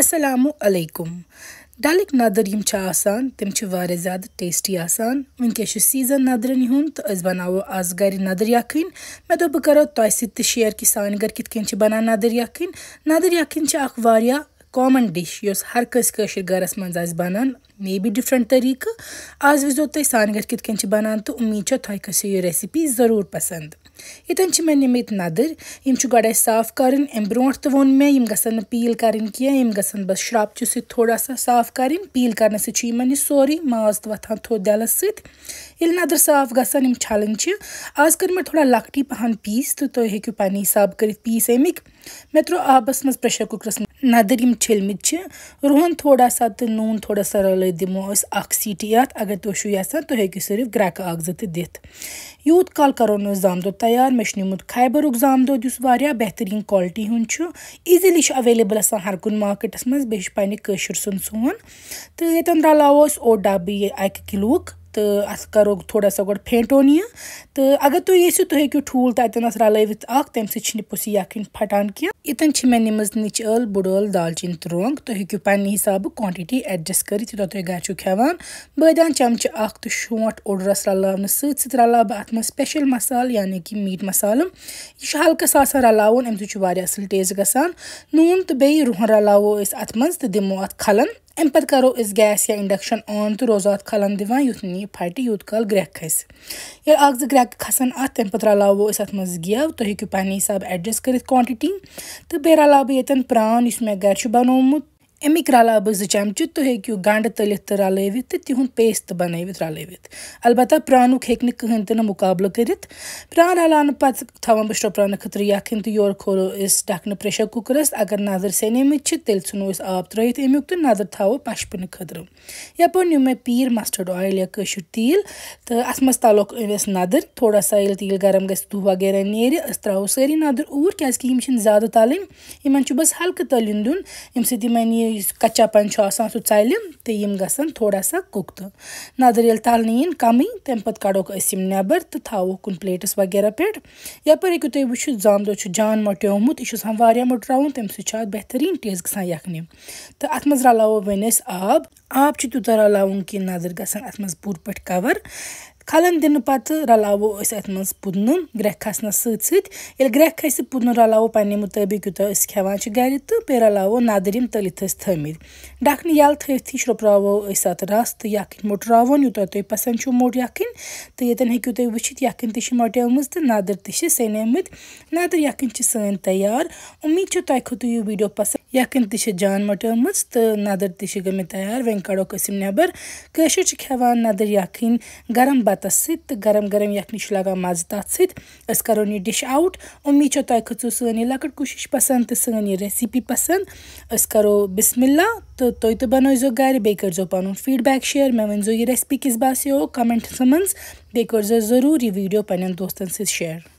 السلام علیکم ڈلٕکۍ نَدٕر یِم چھِ آسان تِم چھِ واریاہ زیادٕ ٹیسٹی آسان وٕنکیٚس چھُ سیٖزَن نَدرَن ہُنٛد تہٕ أسۍ بَناوو آز گَرِ نَدٕر یَکھٕنۍ مےٚ دوٚپ بہٕ کَرو تۄہہِ سۭتۍ تہِ شِیر کہِ سانہِ گَرِ کِتھ کٔنۍ چھِ بَنان نَدٕر یَکھٕنۍ نَدٕر یَکھٕنۍ چھِ اَکھ واریاہ کامَن ڈِش یۄس ہر کٲنٛسہِ کٲشِر گَرَس منٛز آسہِ بَنان مے بی ڈِفرَنٛٹ طٔریٖقہٕ آز وٕچھزیو تُہۍ سانہِ گَرِ کِتھ کٔنۍ چھِ بَنان تہٕ اُمید چھو تۄہہِ کھٔسِو یہِ ریسِپی ضٔروٗر پَسنٛد यतन मैं निम नदर यम गए साफ करें अम ब्रो तो वो मे यम पील कर कम गन बस सोड़ा सा साफ कर पील कर सो माज तो वथान थोद दलस सिल नदर साफ गसान छल आज कर् मैं थोड़ा लकटी पहन पीस तो तुम तो हेकू पे हिसाब कर पीस अमिक मे त्रो आबस मज प्रेशर نَدٕر یِم چھٔلمٕتۍ چھِ رُہَن تھوڑا سا تہٕ نوٗن تھوڑا سا رَلٲیِتھ دِمو أسۍ اَکھ سیٖٹی یَتھ اگر تُہۍ چھُو یَژھان تُہۍ ہیٚکِو صرف گرٛٮ۪کہٕ اَکھ زٕ تہِ دِتھ یوٗت کال کَرون أسۍ زامہٕ دۄد تیار مےٚ چھُ نیُمُت خیبَرُک زامہٕ دۄد یُس واریاہ بہتریٖن کالٹی ہُنٛد چھُ ایٖزِلی چھُ اٮ۪ویلیبٕل آسان ہر کُنہِ مارکیٹَس منٛز بیٚیہِ چھُ پنٛنہِ کٲشُر سُنٛد سون تہٕ ییٚتٮ۪ن رَلاوو أسۍ اوٚڑ ڈَبہٕ یہِ اَکہِ کِلوٗک تہٕ اَتھ کَرو تھوڑا سا گۄڈٕ پھینٹون یہِ تہٕ اگر تُہۍ ییٚژھِو تُہۍ ہیٚکِو ٹھوٗل تَتٮ۪نَس رَلٲوِتھ اَکھ تَمہِ سۭتۍ چھِنہٕ پوٚس یہِ یَکھٕنۍ پھَٹان کینٛہہ ییٚتٮ۪ن چھِ مےٚ نِمٕژ نِچ ٲل بٕڑ ٲل دالچیٖن تہٕ رۄنٛگ تُہۍ ہیٚکِو پنٛنہِ حِسابہٕ کانٹِٹی اٮ۪ڈجَسٹ کٔرِتھ یوٗتاہ تُہۍ گَرِ چھُو کھٮ۪وان بٲدیان چَمچہِ اَکھ تہٕ شونٛٹھ اوٚڑ رَس رَلاونہٕ سۭتۍ سۭتۍ رَلاو بہٕ اَتھ منٛز سٕپیشَل مَسالہٕ یعنی کہِ میٖٹ مَسالہٕ یہِ چھُ ہلکَس آسان رَلاوُن اَمہِ سۭتۍ چھُ واریاہ اَصٕل ٹیسٹ گژھان نوٗن تہٕ بیٚیہِ رُہَن رَلاوو أسۍ اَتھ منٛز تہٕ دِمو اَتھ کھَلَن अम पत् करो गैस या इंडक्शन ऑन तो रोज अत खलन दिवान युथ नी फट यूत कल ग्रेक खस ये अ ग्रेक खसन अत तम पे रलो अत गव तुम हूँ पे हिसाब एडजस्ट कर क्वांटिटी तो बे रलो बह ये प्रान इस मे गर बनोमुत अमिक रलाव जि चमचि तु गंड तलित तो रलवित तो तिहद पेस्ट तो बनवित रलवित अलबत् प्रानुक हेकि मुकबल कर प्रान रलान पे थवान बह शोपान खुद यखन तो योर खोलो ढकन प्रेशर कुकरस अगर नजर सनेमित तेल झुनो आब त्रित अमुक तो नजर थो पशपन खुद यप नू मे पीर मस्टर्ड ऑयल या कशर तो अत तलो नदर थोड़ा सा तील तिल गरम गु वगैरह नेर त्रो सारी नदर और क्या ज्यादा तलन इन बस हल्क तलन दिन यम कच्चा पन चल तो यम ग थोड़ा सा कुक तो नदर ये तल नीन कम तड़ो नबर तो थो प्लेटस वगैरह पे यपर हूँ तुम वो जान दो जान मोट्यमुत यह मोटा तमह बेहतरीन टेस्ट गा यखने तो अत मज रलो वन आब आब तूत रल कि नदर ग पे कवर کھلن دِنہٕ پتہٕ رلاوو أسۍ اتھ منٛز پُدنہٕ گرٛیکھ کھسنس سۭتۍ سۭتۍ ییٚلہِ گرٛیکھ کھسہِ پُدنہٕ رلاوو پننہِ مُطٲبق یوٗتاہ أسۍ کھٮ۪وان چھِ گرِ تہٕ بیٚیہِ رلاوو نَدٕرۍ یِم تٔلِتھ ٲسۍ تھٲمٕتۍ ڈکھنہٕ یَلہٕ تھٲوتھٕے شرٛوپراوو أسۍ اتھ رس تہٕ یکھٕنۍ مٔٹراوون یوٗتاہ تۄہہِ پسنٛد چھُو موٚٹ یکھٕنۍ تہٕ ییٚتٮ۪ن ہیٚکِو تُہۍ وٕچھِتھ یکھٕنۍ تہِ چھِ مۄٹیمٕژ تہٕ نَدٕرۍ تہِ چھِ سیٚنیمٕتۍ نَدٕرۍ یکھٕنۍ چھِ سٲنۍ تیار اُمید چھِ تۄہہِ کھوٚتوٕ یہِ ویٖڈیو پسنٛد Якын тише ջան մոտոմս նադր տիше գմետայար վեն կարոկ սիմնաբեր կշիչ քավան նադր յակին գարամ բատասիտ գարամ գարամ յակնի շլագա մազդացիտ սկարոնի դիշ աուտ ու միչո տայքծուսունի լակր կուշիշ պասանտ սնգնի ռեսիպի պասան սկարո բիսմիլլա տոյտը բանոյզո գարի բեյկեր զոպանուն ֆիդբեք շեյր մեմն զոյի ռեսպիկիս բասիո կամենտ սմնս բեյկեր զորուրի վիդեո պանեն դոստենսիս շեյր